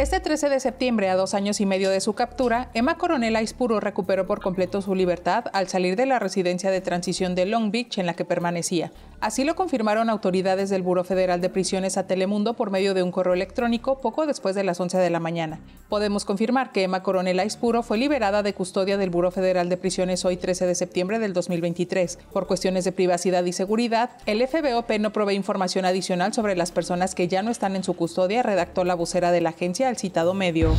Este 13 de septiembre, a dos años y medio de su captura, Emma Coronel Aispuro recuperó por completo su libertad al salir de la residencia de transición de Long Beach en la que permanecía. Así lo confirmaron autoridades del Buró Federal de Prisiones a Telemundo por medio de un correo electrónico poco después de las 11 de la mañana. Podemos confirmar que Emma Coronel Aispuro fue liberada de custodia del Buró Federal de Prisiones hoy 13 de septiembre del 2023. Por cuestiones de privacidad y seguridad, el FBOP no provee información adicional sobre las personas que ya no están en su custodia, redactó la vocera de la agencia al citado medio.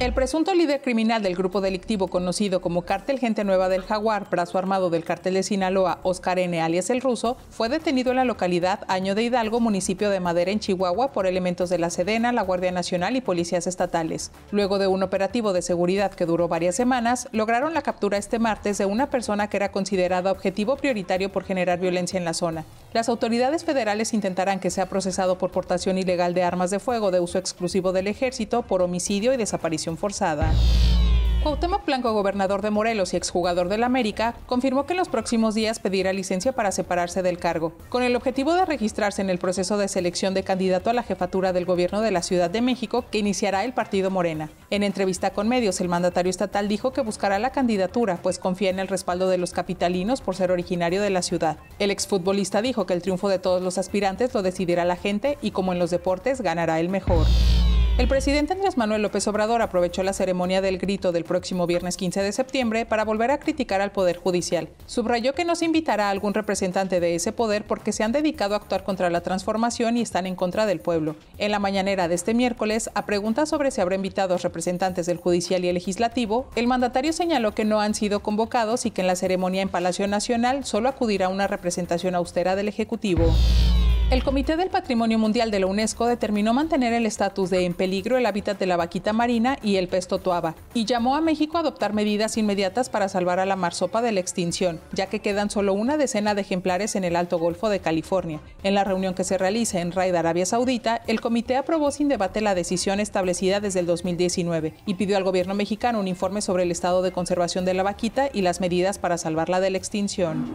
El presunto líder criminal del grupo delictivo conocido como Cártel Gente Nueva del Jaguar, brazo armado del cártel de Sinaloa, Oscar N. alias El Ruso, fue detenido en la localidad Año de Hidalgo, municipio de Madera, en Chihuahua, por elementos de la Sedena, la Guardia Nacional y policías estatales. Luego de un operativo de seguridad que duró varias semanas, lograron la captura este martes de una persona que era considerada objetivo prioritario por generar violencia en la zona. Las autoridades federales intentarán que sea procesado por portación ilegal de armas de fuego de uso exclusivo del ejército, por homicidio y desaparición forzada. Cuauhtémoc Blanco, gobernador de Morelos y exjugador del América, confirmó que en los próximos días pedirá licencia para separarse del cargo, con el objetivo de registrarse en el proceso de selección de candidato a la jefatura del gobierno de la Ciudad de México que iniciará el partido Morena. En entrevista con medios, el mandatario estatal dijo que buscará la candidatura, pues confía en el respaldo de los capitalinos por ser originario de la ciudad. El exfutbolista dijo que el triunfo de todos los aspirantes lo decidirá la gente y como en los deportes, ganará el mejor. El presidente Andrés Manuel López Obrador aprovechó la ceremonia del grito del próximo viernes 15 de septiembre para volver a criticar al Poder Judicial. Subrayó que no se invitará a algún representante de ese poder porque se han dedicado a actuar contra la transformación y están en contra del pueblo. En la mañanera de este miércoles, a preguntas sobre si habrá invitados representantes del Judicial y el Legislativo, el mandatario señaló que no han sido convocados y que en la ceremonia en Palacio Nacional solo acudirá una representación austera del Ejecutivo. El Comité del Patrimonio Mundial de la UNESCO determinó mantener el estatus de en peligro el hábitat de la vaquita marina y el pez totoaba, y llamó a México a adoptar medidas inmediatas para salvar a la marsopa de la extinción, ya que quedan solo una decena de ejemplares en el Alto Golfo de California. En la reunión que se realiza en Raid, Arabia Saudita, el comité aprobó sin debate la decisión establecida desde el 2019 y pidió al gobierno mexicano un informe sobre el estado de conservación de la vaquita y las medidas para salvarla de la extinción.